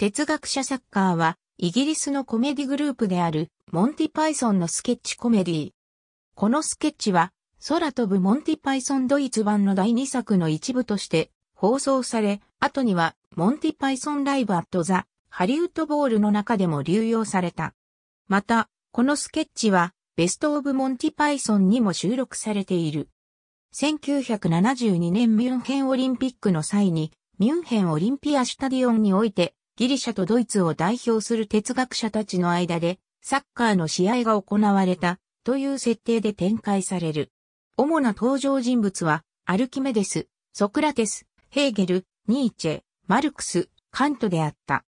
哲学者サッカーは、イギリスのコメディグループである、モンティパイソンのスケッチコメディ。このスケッチは、空飛ぶモンティパイソンドイツ版の第2作の一部として放送され、後には、モンティパイソンライブアットザ、ハリウッドボールの中でも流用された。また、このスケッチは、ベストオブモンティパイソンにも収録されている。1972年ミュンヘンオリンピックの際に、ミュンヘンオリンピアシュタディオンにおいて、ギリシャとドイツを代表する哲学者たちの間で、サッカーの試合が行われた、という設定で展開される。主な登場人物は、アルキメデス、ソクラテス、ヘーゲル、ニーチェ、マルクス、カントであった。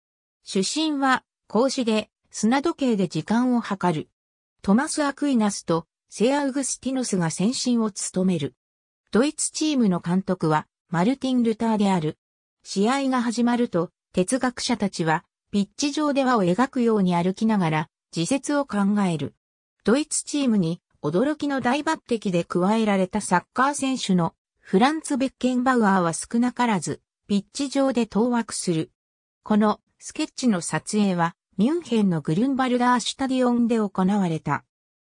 主審は、孔子で、砂時計で時間を計る。トマス・アクイナスと、セア・ウグスティノスが先進を務める。ドイツチームの監督は、マルティン・ルターである。試合が始まると、哲学者たちは、ピッチ上で輪を描くように歩きながら、自説を考える。ドイツチームに、驚きの大抜擢で加えられたサッカー選手のフランツ・ベッケンバウアーは少なからず、ピッチ上で当惑する。このスケッチの撮影は、ミュンヘンのグルンバルダーシュタディオンで行われた。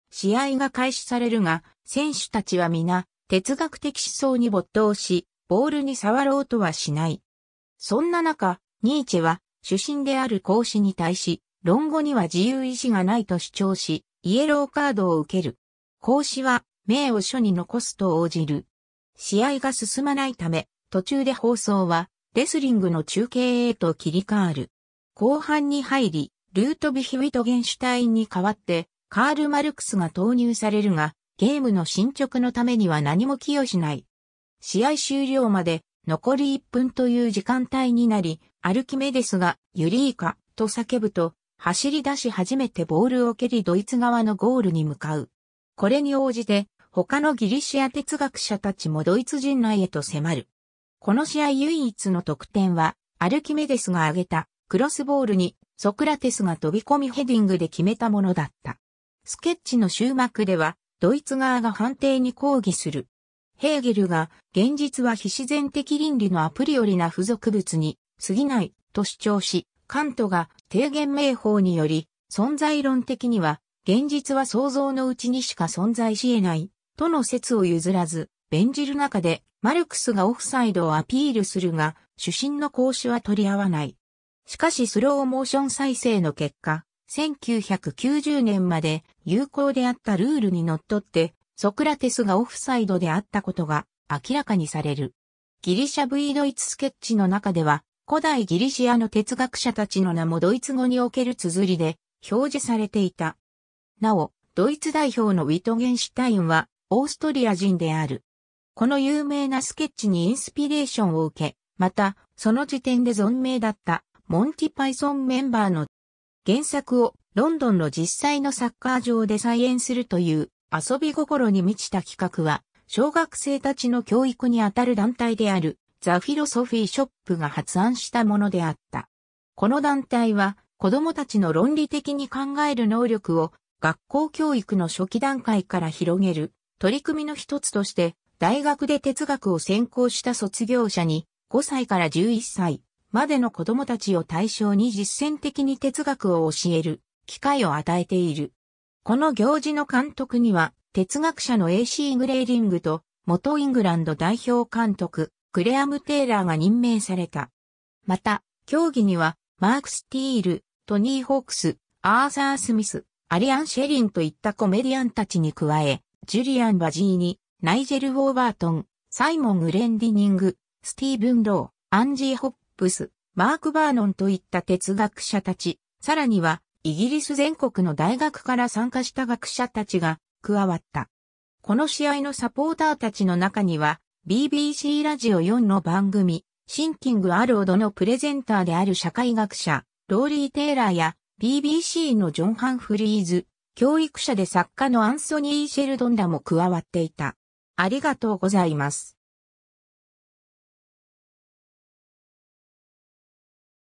試合が開始されるが、選手たちは皆、哲学的思想に没頭し、ボールに触ろうとはしない。そんな中、ニーチェは主審である孔子に対し、論語には自由意志がないと主張し、イエローカードを受ける。孔子は、名を書に残すと応じる。試合が進まないため、途中で放送は、レスリングの中継へと切り替わる。後半に入り、ルートビヒウィトゲンシュタインに代わって、カール・マルクスが投入されるが、ゲームの進捗のためには何も寄与しない。試合終了まで残り1分という時間帯になり、アルキメデスが、ユリーカ、と叫ぶと、走り出し初めてボールを蹴りドイツ側のゴールに向かう。これに応じて、他のギリシア哲学者たちもドイツ陣内へと迫る。この試合唯一の得点は、アルキメデスが挙げたクロスボールにソクラテスが飛び込みヘディングで決めたものだった。スケッチの終幕では、ドイツ側が判定に抗議する。ヘーゲルが現実は非自然的倫理のアプリよりな付属物に過ぎないと主張し、カントが低減名法により存在論的には現実は想像のうちにしか存在し得ないとの説を譲らず、弁じる中でマルクスがオフサイドをアピールするが、主審の講師は取り合わない。しかしスローモーション再生の結果、1990年まで有効であったルールに則っってソクラテスがオフサイドであったことが明らかにされる。ギリシャ V ドイツスケッチの中では、古代ギリシアの哲学者たちの名もドイツ語における綴りで表示されていた。なお、ドイツ代表のウィトゲンシュタインはオーストリア人である。この有名なスケッチにインスピレーションを受け、また、その時点で存命だったモンティパイソンメンバーの原作をロンドンの実際のサッカー場で再演するという遊び心に満ちた企画は、小学生たちの教育にあたる団体である、ザ・フィロソフィーショップが発案したものであった。この団体は、子供たちの論理的に考える能力を、学校教育の初期段階から広げる、取り組みの一つとして、大学で哲学を専攻した卒業者に、5歳から11歳までの子供たちを対象に実践的に哲学を教える機会を与えている。この行事の監督には、哲学者の AC グレーリングと、元イングランド代表監督、クレアム・テイラーが任命された。また、競技には、マーク・スティール、トニー・ホークス、アーサー・スミス、アリアン・シェリンといったコメディアンたちに加え、ジュリアン・バジーニ、ナイジェル・ウォーバートン、サイモン・グレンディニング、スティーブン・ロー、アンジー・ホップス、マーク・バーノンといった哲学者たち、さらには、イギリス全国の大学から参加した学者たちが加わった。この試合のサポーターたちの中には、BBC ラジオ4の番組、シンキング・アロードのプレゼンターである社会学者、ローリー・テイラーや BBC のジョン・ハンフリーズ、教育者で作家のアンソニー・シェルドンらも加わっていた。ありがとうございます。